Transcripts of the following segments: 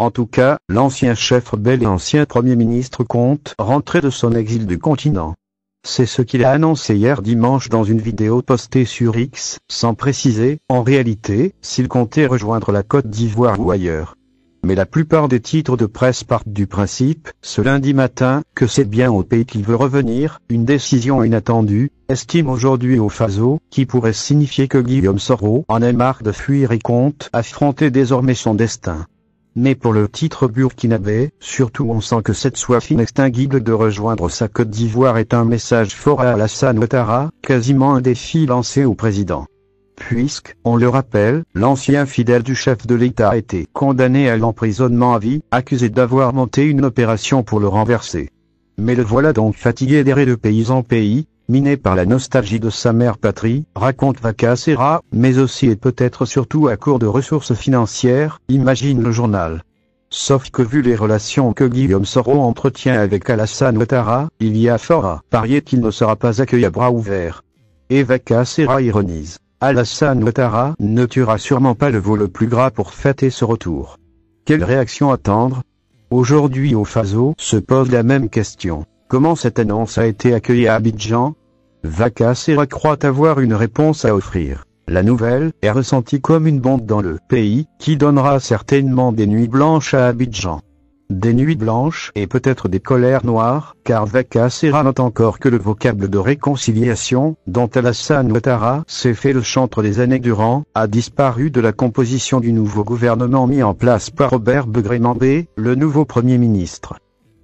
En tout cas, l'ancien chef rebelle et ancien premier ministre compte rentrer de son exil du continent. C'est ce qu'il a annoncé hier dimanche dans une vidéo postée sur X, sans préciser, en réalité, s'il comptait rejoindre la Côte d'Ivoire ou ailleurs. Mais la plupart des titres de presse partent du principe, ce lundi matin, que c'est bien au pays qu'il veut revenir, une décision inattendue, estime aujourd'hui au Faso, qui pourrait signifier que Guillaume Soro en est marre de fuir et compte affronter désormais son destin. Mais pour le titre burkinabé, surtout on sent que cette soif inextinguible de rejoindre sa Côte d'Ivoire est un message fort à Alassane Ouattara, quasiment un défi lancé au président. Puisque, on le rappelle, l'ancien fidèle du chef de l'État a été condamné à l'emprisonnement à vie, accusé d'avoir monté une opération pour le renverser. Mais le voilà donc fatigué d'errer de pays en pays, miné par la nostalgie de sa mère patrie, raconte Vacassera, mais aussi et peut-être surtout à court de ressources financières, imagine le journal. Sauf que vu les relations que Guillaume Soro entretient avec Alassane Ouattara, il y a fort à parier qu'il ne sera pas accueilli à bras ouverts. Et Vacassera ironise. Alassane Ouattara ne tuera sûrement pas le veau le plus gras pour fêter ce retour. Quelle réaction attendre Aujourd'hui au Faso se pose la même question. Comment cette annonce a été accueillie à Abidjan Vaca Serra croit avoir une réponse à offrir. La nouvelle est ressentie comme une bombe dans le pays, qui donnera certainement des nuits blanches à Abidjan. Des nuits blanches et peut-être des colères noires, car Vaka note encore que le vocable de réconciliation, dont Alassane Ouattara s'est fait le chantre des années durant, a disparu de la composition du nouveau gouvernement mis en place par Robert begré le nouveau Premier ministre.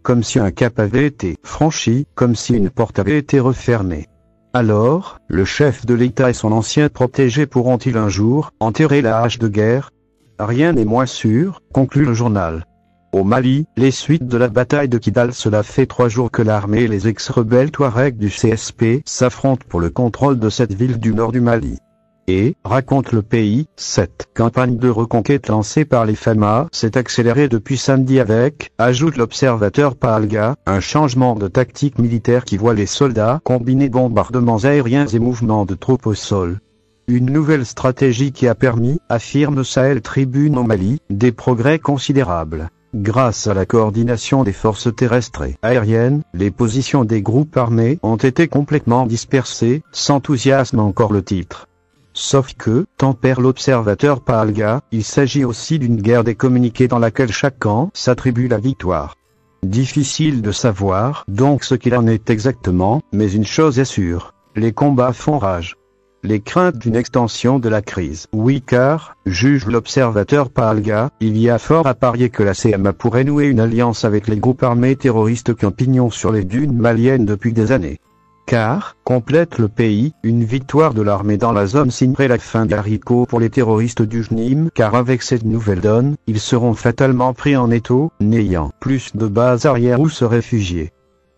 Comme si un cap avait été franchi, comme si une porte avait été refermée. Alors, le chef de l'État et son ancien protégé pourront-ils un jour enterrer la hache de guerre Rien n'est moins sûr, conclut le journal. Au Mali, les suites de la bataille de Kidal cela fait trois jours que l'armée et les ex-rebelles Touareg du CSP s'affrontent pour le contrôle de cette ville du nord du Mali. Et, raconte le pays, cette campagne de reconquête lancée par les FAMA s'est accélérée depuis samedi avec, ajoute l'observateur Palga, un changement de tactique militaire qui voit les soldats combiner bombardements aériens et mouvements de troupes au sol. Une nouvelle stratégie qui a permis, affirme Sahel Tribune au Mali, des progrès considérables. Grâce à la coordination des forces terrestres et aériennes, les positions des groupes armés ont été complètement dispersées, s'enthousiasme encore le titre. Sauf que, tempère l'observateur Palga, il s'agit aussi d'une guerre des communiqués dans laquelle chaque camp s'attribue la victoire. Difficile de savoir donc ce qu'il en est exactement, mais une chose est sûre, les combats font rage les craintes d'une extension de la crise. Oui car, juge l'observateur Palga, il y a fort à parier que la CMA pourrait nouer une alliance avec les groupes armés terroristes qui pignon sur les dunes maliennes depuis des années. Car, complète le pays, une victoire de l'armée dans la zone signerait la fin d'Arico pour les terroristes du JNIM car avec cette nouvelle donne, ils seront fatalement pris en étau, n'ayant plus de base arrière où se réfugier.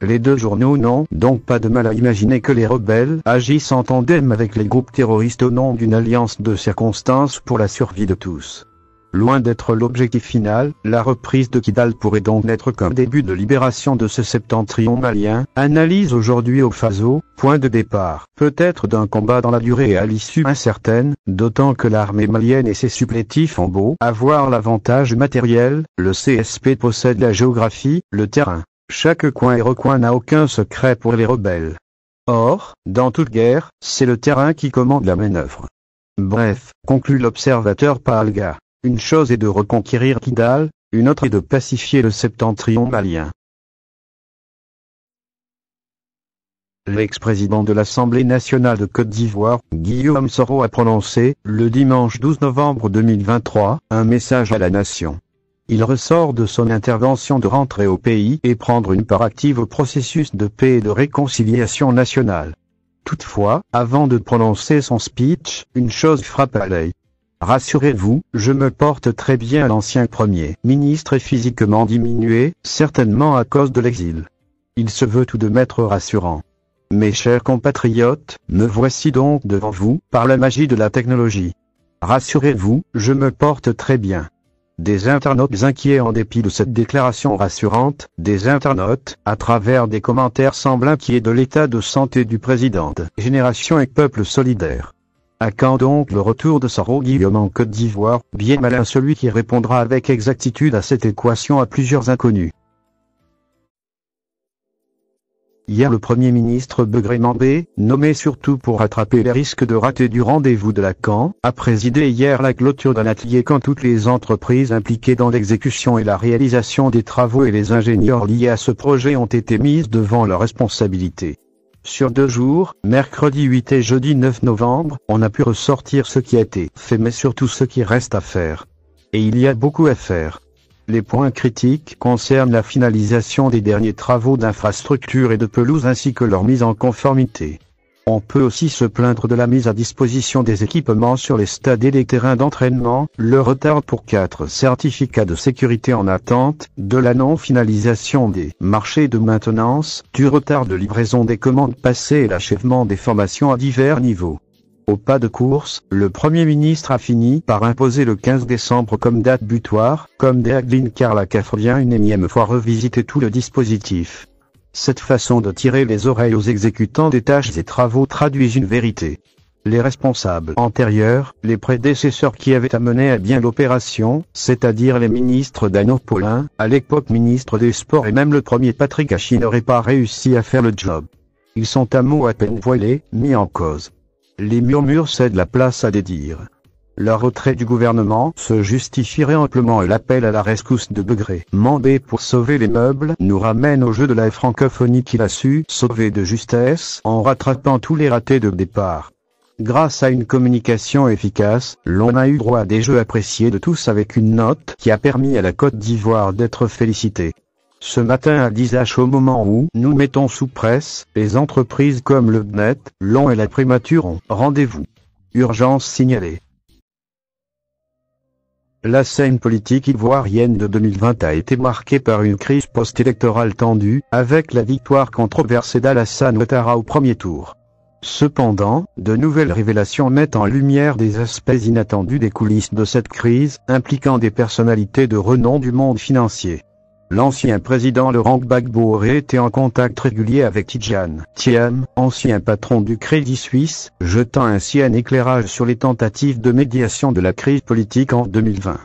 Les deux journaux n'ont donc pas de mal à imaginer que les rebelles agissent en tandem avec les groupes terroristes au nom d'une alliance de circonstances pour la survie de tous. Loin d'être l'objectif final, la reprise de Kidal pourrait donc n'être qu'un début de libération de ce septentrion malien, analyse aujourd'hui au Faso, point de départ, peut-être d'un combat dans la durée et à l'issue incertaine, d'autant que l'armée malienne et ses supplétifs ont beau avoir l'avantage matériel, le CSP possède la géographie, le terrain, chaque coin et recoin n'a aucun secret pour les rebelles. Or, dans toute guerre, c'est le terrain qui commande la manœuvre. Bref, conclut l'observateur Palga, une chose est de reconquérir Kidal, une autre est de pacifier le septentrion malien. L'ex-président de l'Assemblée nationale de Côte d'Ivoire, Guillaume Soro a prononcé, le dimanche 12 novembre 2023, un message à la nation il ressort de son intervention de rentrer au pays et prendre une part active au processus de paix et de réconciliation nationale. Toutefois, avant de prononcer son speech, une chose frappe à l'œil. Rassurez-vous, je me porte très bien l'ancien Premier ministre est physiquement diminué, certainement à cause de l'exil. Il se veut tout de mettre rassurant. Mes chers compatriotes, me voici donc devant vous, par la magie de la technologie. Rassurez-vous, je me porte très bien. Des internautes inquiets en dépit de cette déclaration rassurante, des internautes, à travers des commentaires semblent inquiets de l'état de santé du président de Génération et Peuple Solidaire. À quand donc le retour de Saro Guillaume en Côte d'Ivoire, bien malin celui qui répondra avec exactitude à cette équation à plusieurs inconnus. Hier le Premier ministre Begré Mambé, nommé surtout pour rattraper les risques de rater du rendez-vous de la Lacan, a présidé hier la clôture d'un atelier quand toutes les entreprises impliquées dans l'exécution et la réalisation des travaux et les ingénieurs liés à ce projet ont été mises devant leurs responsabilités. Sur deux jours, mercredi 8 et jeudi 9 novembre, on a pu ressortir ce qui a été fait mais surtout ce qui reste à faire. Et il y a beaucoup à faire. Les points critiques concernent la finalisation des derniers travaux d'infrastructures et de pelouses ainsi que leur mise en conformité. On peut aussi se plaindre de la mise à disposition des équipements sur les stades et les terrains d'entraînement, le retard pour quatre certificats de sécurité en attente, de la non-finalisation des marchés de maintenance, du retard de livraison des commandes passées et l'achèvement des formations à divers niveaux. Au pas de course, le Premier ministre a fini par imposer le 15 décembre comme date butoir, comme Deaglin CAF revient une énième fois revisiter tout le dispositif. Cette façon de tirer les oreilles aux exécutants des tâches et travaux traduit une vérité. Les responsables antérieurs, les prédécesseurs qui avaient amené à bien l'opération, c'est-à-dire les ministres Dano Paulin, à l'époque ministre des Sports et même le premier Patrick Hachy n'auraient pas réussi à faire le job. Ils sont à mots à peine voilés, mis en cause. Les murmures cèdent la place à des dires. Le retrait du gouvernement se justifierait amplement et l'appel à la rescousse de Begré Mandé pour sauver les meubles nous ramène au jeu de la francophonie qu'il a su sauver de justesse en rattrapant tous les ratés de départ. Grâce à une communication efficace, l'on a eu droit à des jeux appréciés de tous avec une note qui a permis à la Côte d'Ivoire d'être félicitée. Ce matin à 10h au moment où nous mettons sous presse, les entreprises comme le BNET, l'ON et la Primature ont rendez-vous. Urgence signalée. La scène politique ivoirienne de 2020 a été marquée par une crise post-électorale tendue, avec la victoire controversée d'Alassane Ouattara au premier tour. Cependant, de nouvelles révélations mettent en lumière des aspects inattendus des coulisses de cette crise, impliquant des personnalités de renom du monde financier. L'ancien président Laurent Gbagbo aurait été en contact régulier avec Tidjane Thiam, ancien patron du Crédit Suisse, jetant ainsi un éclairage sur les tentatives de médiation de la crise politique en 2020.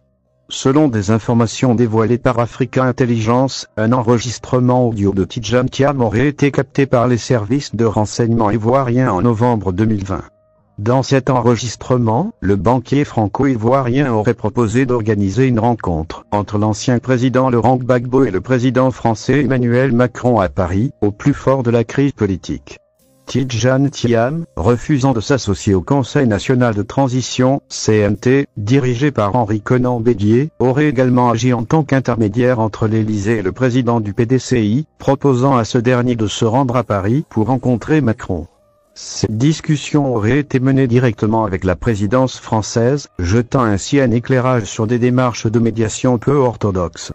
Selon des informations dévoilées par Africa Intelligence, un enregistrement audio de Tidjane Thiam aurait été capté par les services de renseignement ivoiriens en novembre 2020. Dans cet enregistrement, le banquier franco-ivoirien aurait proposé d'organiser une rencontre entre l'ancien président Laurent Gbagbo et le président français Emmanuel Macron à Paris, au plus fort de la crise politique. Tidjane Thiam, refusant de s'associer au Conseil national de transition, CNT, dirigé par Henri Conan Bédier, aurait également agi en tant qu'intermédiaire entre l'Élysée et le président du PDCI, proposant à ce dernier de se rendre à Paris pour rencontrer Macron. Cette discussion aurait été menée directement avec la présidence française, jetant ainsi un éclairage sur des démarches de médiation peu orthodoxes.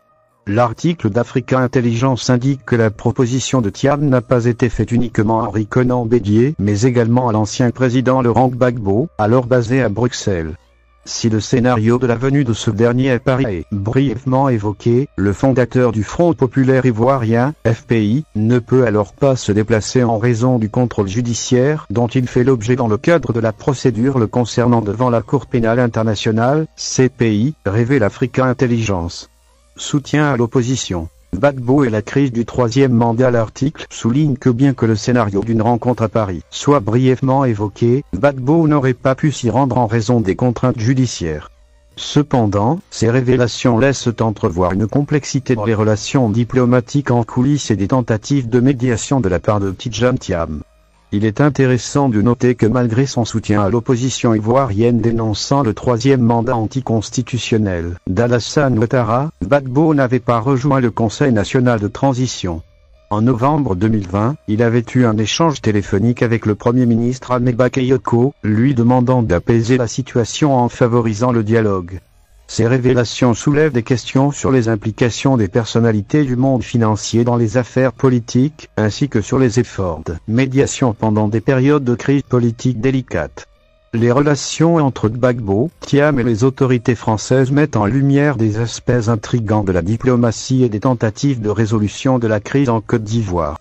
L'article d'Africa Intelligence indique que la proposition de Thiam n'a pas été faite uniquement à Henri Conan Bédier, mais également à l'ancien président Laurent Gbagbo, alors basé à Bruxelles. Si le scénario de la venue de ce dernier est parié brièvement évoqué, le fondateur du Front populaire ivoirien, FPI, ne peut alors pas se déplacer en raison du contrôle judiciaire dont il fait l'objet dans le cadre de la procédure le concernant devant la Cour pénale internationale, CPI, Révèle Africa Intelligence. Soutien à l'opposition. Gbagbo et la crise du troisième mandat L'article souligne que bien que le scénario d'une rencontre à Paris soit brièvement évoqué, Gbagbo n'aurait pas pu s'y rendre en raison des contraintes judiciaires. Cependant, ces révélations laissent entrevoir une complexité dans les relations diplomatiques en coulisses et des tentatives de médiation de la part de Tijam Tiam. Il est intéressant de noter que malgré son soutien à l'opposition ivoirienne dénonçant le troisième mandat anticonstitutionnel d'Alassane Ouattara, Gbagbo n'avait pas rejoint le Conseil national de transition. En novembre 2020, il avait eu un échange téléphonique avec le Premier ministre Ameba Kayoko, lui demandant d'apaiser la situation en favorisant le dialogue. Ces révélations soulèvent des questions sur les implications des personnalités du monde financier dans les affaires politiques, ainsi que sur les efforts de médiation pendant des périodes de crise politique délicates. Les relations entre Gbagbo, Thiam et les autorités françaises mettent en lumière des aspects intrigants de la diplomatie et des tentatives de résolution de la crise en Côte d'Ivoire.